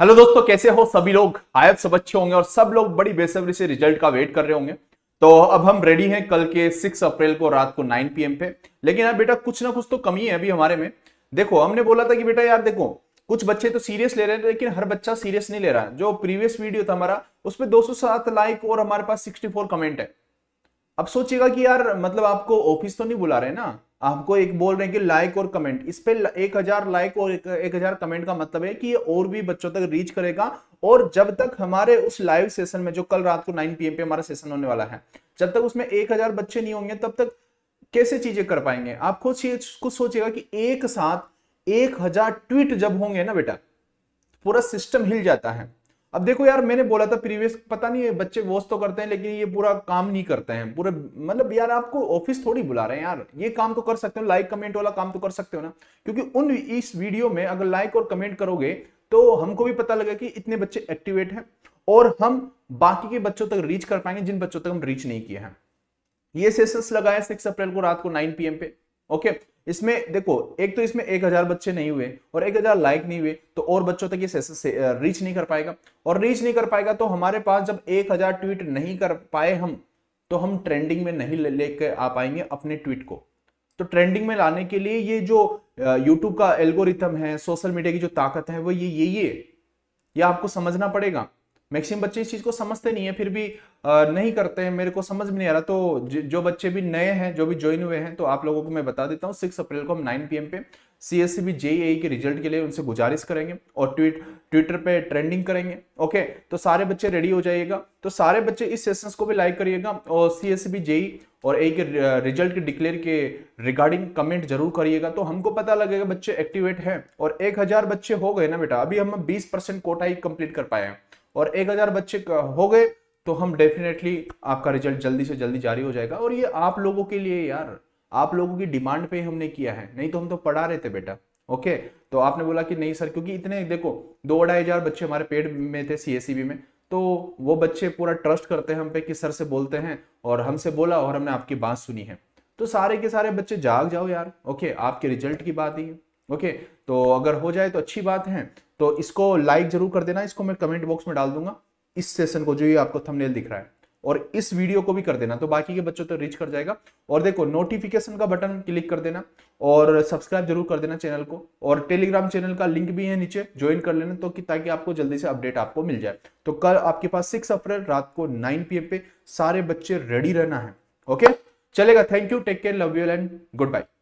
hello दोस्तों कैसे हो सभी लोग आयत सब अच्छे होंगे और सब लोग बड़ी बेसब्री से रिजल्ट का वेट कर रहे होंगे तो अब हम रेडी हैं कल के 6 अप्रैल को रात को 9 पीएम पे लेकिन यार बेटा कुछ ना कुछ तो कमी है अभी हमारे में देखो हमने बोला था कि बेटा यार देखो कुछ बच्चे तो सीरियस ले रहे हैं लेकिन हर बच्चा सीरियस नहीं ले रहा है जो प्रीवियस वीडियो था हमारा उसमें दो लाइक और हमारे पास सिक्सटी कमेंट है अब सोचिएगा कि यार मतलब आपको ऑफिस तो नहीं बुला रहे ना आपको एक बोल रहे हैं कि लाइक और कमेंट इस पर एक हजार लाइक और एक, एक हजार कमेंट का मतलब है कि ये और भी बच्चों तक रीच करेगा और जब तक हमारे उस लाइव सेशन में जो कल रात को 9 पीएम पे हमारा सेशन होने वाला है जब तक उसमें एक हजार बच्चे नहीं होंगे तब तक कैसे चीजें कर पाएंगे आप खुद खुद सोचिएगा कि एक साथ एक हजार ट्वीट जब होंगे ना बेटा पूरा सिस्टम हिल जाता है अब देखो यार मैंने बोला था प्रीवियस पता नहीं है बच्चे वॉच तो करते हैं लेकिन ये पूरा काम नहीं करते हैं पूरे मतलब यार आपको ऑफिस थोड़ी बुला रहे हैं यार ये काम तो कर सकते हो लाइक कमेंट वाला काम तो कर सकते हो ना क्योंकि उन इस वीडियो में अगर लाइक और कमेंट करोगे तो हमको भी पता लगा कि इतने बच्चे एक्टिवेट हैं और हम बाकी के बच्चों तक रीच कर पाएंगे जिन बच्चों तक हम रीच नहीं किए हैं ये सेशन लगाए सिक्स अप्रैल को रात को नाइन पी पे ओके इसमें देखो एक तो इसमें एक हजार बच्चे नहीं हुए और एक हजार लाइक नहीं हुए तो और बच्चों तक ये रीच नहीं कर पाएगा और रीच नहीं कर पाएगा तो हमारे पास जब एक हजार ट्वीट नहीं कर पाए हम तो हम ट्रेंडिंग में नहीं लेके ले आ पाएंगे अपने ट्वीट को तो ट्रेंडिंग में लाने के लिए ये जो यूट्यूब का एल्गोरिथम है सोशल मीडिया की जो ताकत है वो ये ये ये ये आपको समझना पड़ेगा मैक्सिमम बच्चे इस चीज़ को समझते नहीं है फिर भी नहीं करते हैं मेरे को समझ में नहीं आ रहा तो जो बच्चे भी नए हैं जो भी ज्वाइन हुए हैं तो आप लोगों को मैं बता देता हूँ सिक्स अप्रैल को हम नाइन पी पे सी एस सी के रिजल्ट के लिए उनसे गुजारिश करेंगे और ट्वीट ट्विटर पे ट्रेंडिंग करेंगे ओके तो सारे बच्चे रेडी हो जाइएगा तो सारे बच्चे इस सेशंस को भी लाइक करिएगा और सी एस जेई और ए e के रिजल्ट के डिक्लेयर के रिगार्डिंग कमेंट जरूर करिएगा तो हमको पता लगेगा बच्चे एक्टिवेट हैं और एक हजार बच्चे हो गए ना बेटा अभी हम बीस परसेंट कोटा ही कंप्लीट कर पाए हैं और एक हजार बच्चे हो गए तो हम डेफिनेटली आपका रिजल्ट जल्दी से जल्दी जारी हो जाएगा और ये आप लोगों के लिए यार आप लोगों की डिमांड पे हमने किया है नहीं तो हम तो पढ़ा रहे थे बेटा ओके तो आपने बोला कि नहीं सर क्योंकि इतने देखो दो अढ़ाई हजार बच्चे हमारे पेड में थे सी e में तो वो बच्चे पूरा ट्रस्ट करते हैं हम पे कि सर से बोलते हैं और हमसे बोला और हमने आपकी बात सुनी है तो सारे के सारे बच्चे जाग जाओ यार ओके आपके रिजल्ट की बात ही है ओके तो अगर हो जाए तो अच्छी बात है तो इसको लाइक जरूर कर देना इसको मैं कमेंट बॉक्स में डाल दूंगा इस सेशन को जो ये आपको थंबनेल दिख रहा है और इस वीडियो को भी कर देना तो बाकी के बच्चों तो रीच कर जाएगा और देखो नोटिफिकेशन का बटन क्लिक कर देना और सब्सक्राइब जरूर कर देना चैनल को और टेलीग्राम चैनल का लिंक भी है नीचे ज्वाइन कर लेना तो कि ताकि आपको जल्दी से अपडेट आपको मिल जाए तो कल आपके पास सिक्स अप्रैल रात को नाइन पी पे सारे बच्चे रेडी रहना है ओके चलेगा thank you take care love you and good by